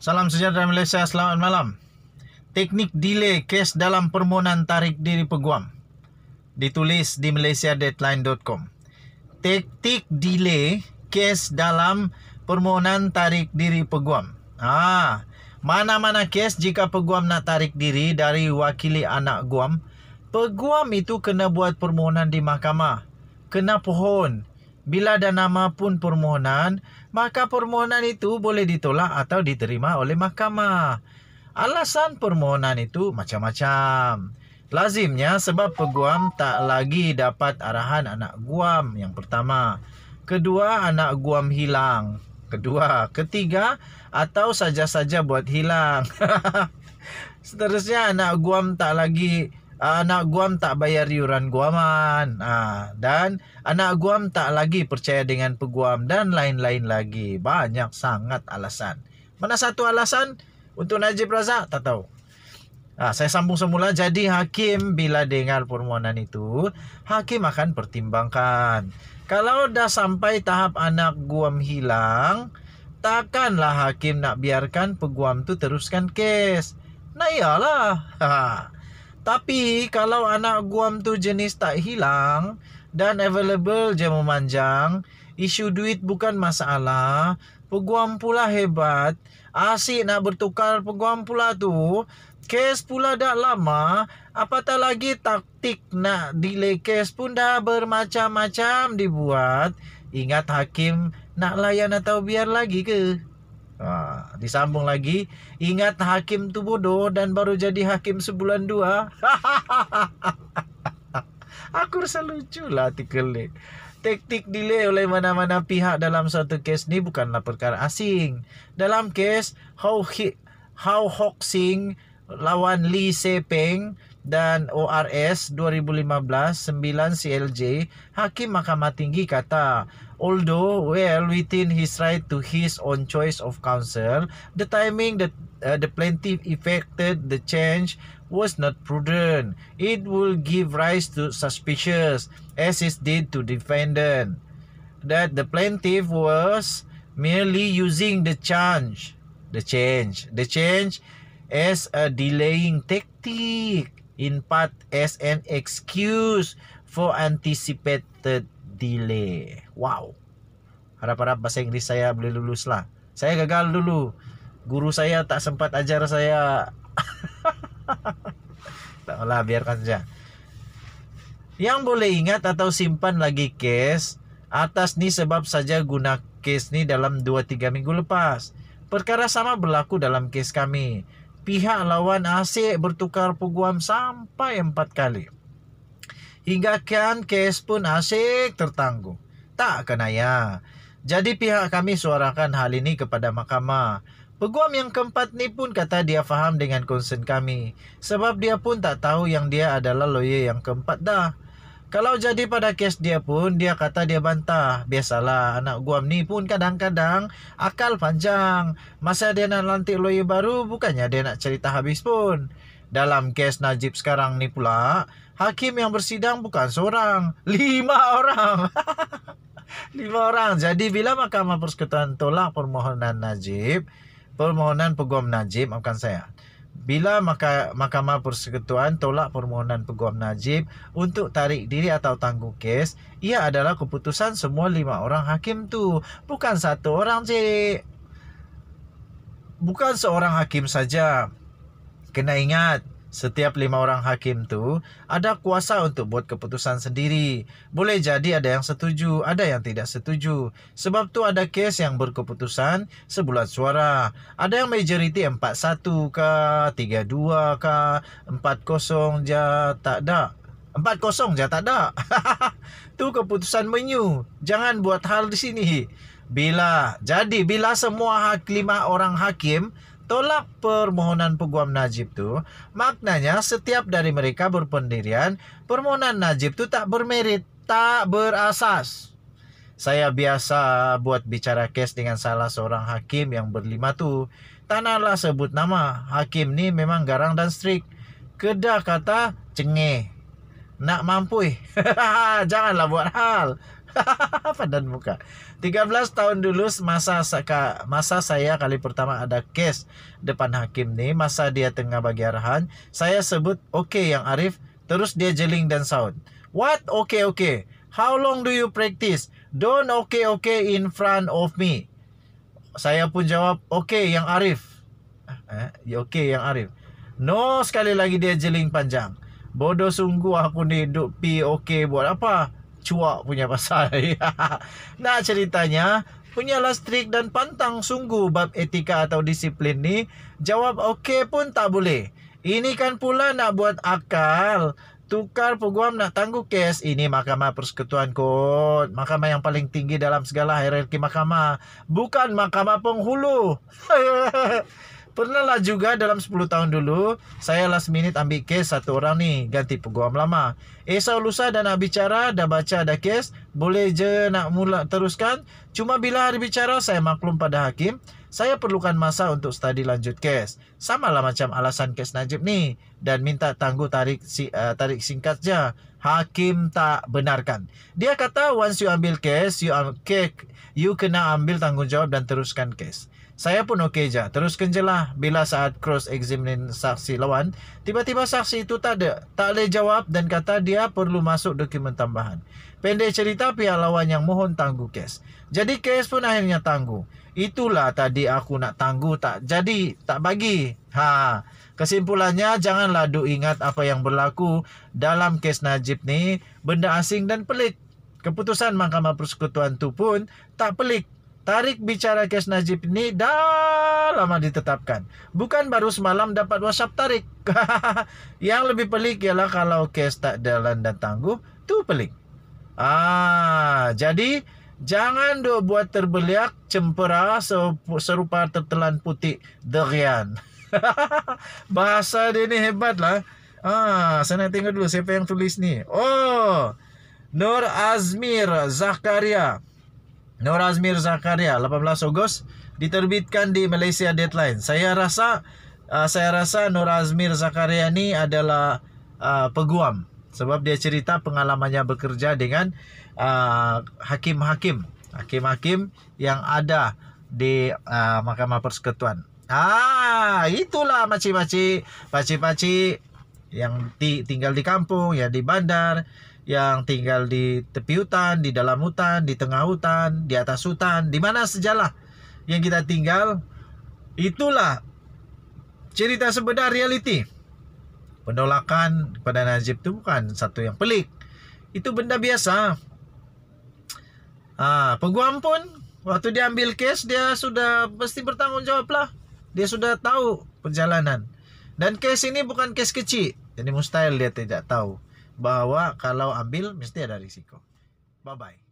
Salam sejahtera Malaysia, selamat malam. Teknik delay kes dalam permohonan tarik diri peguam. Ditulis di malaysiadeadline.com. Teknik delay kes dalam permohonan tarik diri peguam. Ah, mana-mana kes jika peguam nak tarik diri dari wakili anak guam, peguam itu kena buat permohonan di mahkamah. Kena pohon. Bila ada nama pun permohonan, maka permohonan itu boleh ditolak atau diterima oleh mahkamah. Alasan permohonan itu macam-macam. Lazimnya sebab peguam tak lagi dapat arahan anak guam yang pertama. Kedua, anak guam hilang. Kedua, ketiga atau saja-saja buat hilang. Seterusnya anak guam tak lagi anak guam tak bayar yuran guaman ha, dan anak guam tak lagi percaya dengan peguam dan lain-lain lagi banyak sangat alasan mana satu alasan untuk Najib Razak tak tahu ha, saya sambung semula jadi hakim bila dengar permohonan itu hakim akan pertimbangkan kalau dah sampai tahap anak guam hilang takkanlah hakim nak biarkan peguam tu teruskan kes nah iyalah ha. Tapi kalau anak guam tu jenis tak hilang dan available je memanjang, isu duit bukan masalah. Peguam pula hebat, asyik nak bertukar peguam pula tu. Kes pula dah lama, apatah lagi taktik nak delay kes pun dah bermacam-macam dibuat. Ingat hakim nak layan atau biar lagi ke? Ha, disambung lagi, ingat hakim tu bodoh dan baru jadi hakim sebulan dua. Aku rasa lucu lah artikel Taktik delay oleh mana-mana pihak dalam satu kes ni bukanlah perkara asing. Dalam kes How Hi How Hoxing lawan Lee Sepeng, dan ORS 2015-9 CLJ, Hakim Mahkamah Tinggi kata, although well within his right to his own choice of counsel, the timing that uh, the plaintiff effected the change was not prudent. It will give rise to suspicious, as it did to defendant, that the plaintiff was merely using the change, the change, the change as a delaying tactic in part as an excuse for anticipated delay. Wow. Harap-harap bahasa Inggeris saya boleh lulus lah. Saya gagal dulu. Guru saya tak sempat ajar saya. tak lah, biarkan saja. Yang boleh ingat atau simpan lagi case, atas ni sebab saja guna case ni dalam 2-3 minggu lepas. Perkara sama berlaku dalam case kami pihak lawan asyik bertukar peguam sampai empat kali. Hingga kian kes pun asyik tertangguh. Tak kena ya. Jadi pihak kami suarakan hal ini kepada mahkamah. Peguam yang keempat ni pun kata dia faham dengan konsen kami. Sebab dia pun tak tahu yang dia adalah lawyer yang keempat dah. Kalau jadi pada kes dia pun dia kata dia bantah. Biasalah anak guam ni pun kadang-kadang akal panjang. Masa dia nak lantik lawyer baru bukannya dia nak cerita habis pun. Dalam kes Najib sekarang ni pula, hakim yang bersidang bukan seorang, lima orang. lima orang. Jadi bila Mahkamah Persekutuan tolak permohonan Najib, permohonan peguam Najib, maafkan saya bila Mahkamah Persekutuan tolak permohonan Peguam Najib untuk tarik diri atau tangguh kes, ia adalah keputusan semua lima orang hakim tu, bukan satu orang cik. Bukan seorang hakim saja. Kena ingat, setiap lima orang hakim tu ada kuasa untuk buat keputusan sendiri. Boleh jadi ada yang setuju, ada yang tidak setuju. Sebab tu ada kes yang berkeputusan sebulat suara. Ada yang majoriti 41 ke 32 ke 40 je tak ada. Empat kosong je tak ada. tu keputusan menyu. Jangan buat hal di sini. Bila jadi bila semua hak lima orang hakim tolak permohonan peguam Najib tu, maknanya setiap dari mereka berpendirian, permohonan Najib tu tak bermerit, tak berasas. Saya biasa buat bicara kes dengan salah seorang hakim yang berlima tu. Tanahlah sebut nama, hakim ni memang garang dan strik. Kedah kata cengeh. Nak mampu. Janganlah buat hal. Padan muka. 13 tahun dulu masa masa saya kali pertama ada case depan hakim ni, masa dia tengah bagi arahan, saya sebut okey yang Arif, terus dia jeling dan sound. What? Okay, okay. How long do you practice? Don't okay, okay in front of me. Saya pun jawab, okay yang Arif. Eh, ya, okay yang Arif. No, sekali lagi dia jeling panjang. Bodoh sungguh aku ni duk pi okay buat apa? cuak punya pasal. nah ceritanya, punya lastrik dan pantang sungguh bab etika atau disiplin ni, jawab okey pun tak boleh. Ini kan pula nak buat akal. Tukar peguam nak tangguh kes ini mahkamah persekutuan kot. Mahkamah yang paling tinggi dalam segala hierarki mahkamah. Bukan mahkamah penghulu. pernah lah juga dalam 10 tahun dulu saya last minute ambil kes satu orang ni ganti peguam lama esau lusa dan nak bicara dah baca dah kes boleh je nak mula teruskan cuma bila hari bicara saya maklum pada hakim saya perlukan masa untuk study lanjut kes sama lah macam alasan kes Najib ni dan minta tangguh tarik si, uh, tarik singkat je hakim tak benarkan dia kata once you ambil kes you, um, you kena ambil tanggungjawab dan teruskan kes saya pun okey je. terus je lah. Bila saat cross examine saksi lawan, tiba-tiba saksi itu tak ada. Tak boleh jawab dan kata dia perlu masuk dokumen tambahan. Pendek cerita pihak lawan yang mohon tangguh kes. Jadi kes pun akhirnya tangguh. Itulah tadi aku nak tangguh tak jadi, tak bagi. Ha. Kesimpulannya janganlah duk ingat apa yang berlaku dalam kes Najib ni benda asing dan pelik. Keputusan Mahkamah Persekutuan tu pun tak pelik tarik bicara kes Najib ini dah lama ditetapkan. Bukan baru semalam dapat WhatsApp tarik. yang lebih pelik ialah kalau kes tak jalan dan tangguh, tu pelik. Ah, jadi jangan do buat terbeliak cempera serupa tertelan putih derian. Bahasa dia ni hebat lah. Ah, saya tengok dulu siapa yang tulis ni. Oh, Nur Azmir Zakaria. Nur Azmir Zakaria 18 Ogos diterbitkan di Malaysia Deadline. Saya rasa uh, saya rasa Nur Azmir Zakaria ni adalah uh, peguam sebab dia cerita pengalamannya bekerja dengan uh, hakim-hakim, uh, hakim-hakim yang ada di uh, Mahkamah Persekutuan. Ah, itulah macam-macam, paci-paci yang ti- tinggal di kampung, ya di bandar, yang tinggal di tepi hutan, di dalam hutan, di tengah hutan, di atas hutan, di mana sejalah yang kita tinggal, itulah cerita sebenar realiti. Penolakan kepada Najib itu bukan satu yang pelik. Itu benda biasa. Ah, peguam pun waktu dia ambil kes dia sudah pasti bertanggungjawab lah. Dia sudah tahu perjalanan. Dan kes ini bukan kes kecil. Jadi mustahil dia tidak tahu bahwa kalau ambil mesti ada risiko. Bye bye.